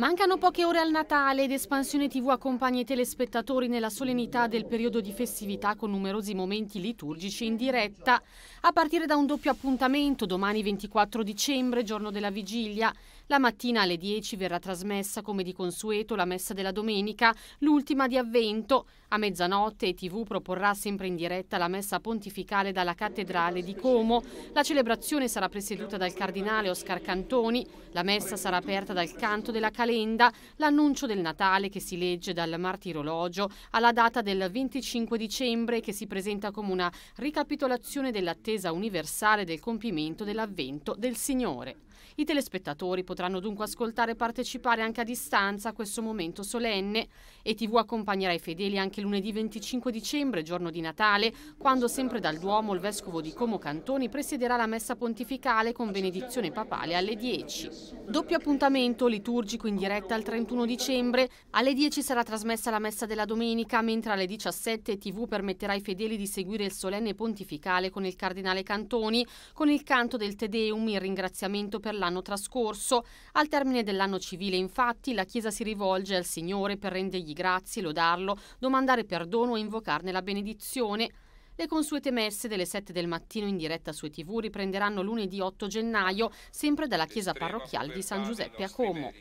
Mancano poche ore al Natale ed Espansione TV accompagna i telespettatori nella solennità del periodo di festività con numerosi momenti liturgici in diretta, a partire da un doppio appuntamento domani 24 dicembre, giorno della vigilia, la mattina alle 10 verrà trasmessa come di consueto la messa della domenica, l'ultima di avvento. A mezzanotte TV proporrà sempre in diretta la messa pontificale dalla cattedrale di Como. La celebrazione sarà presieduta dal cardinale Oscar Cantoni. La messa sarà aperta dal canto della calenda, l'annuncio del Natale che si legge dal martirologio alla data del 25 dicembre che si presenta come una ricapitolazione dell'attesa universale del compimento dell'avvento del Signore. I telespettatori potranno dunque ascoltare e partecipare anche a distanza a questo momento solenne e TV accompagnerà i fedeli anche lunedì 25 dicembre, giorno di Natale, quando sempre dal Duomo il vescovo di Como Cantoni presiederà la messa pontificale con benedizione papale alle 10. Doppio appuntamento liturgico in diretta al 31 dicembre, alle 10 sarà trasmessa la messa della domenica, mentre alle 17 TV permetterà ai fedeli di seguire il solenne pontificale con il cardinale Cantoni, con il canto del Te Deum in ringraziamento per per l'anno trascorso. Al termine dell'anno civile, infatti, la Chiesa si rivolge al Signore per rendergli grazie, lodarlo, domandare perdono e invocarne la benedizione. Le consuete messe delle 7 del mattino in diretta su TV riprenderanno lunedì 8 gennaio, sempre dalla Chiesa parrocchiale di San Giuseppe a Como.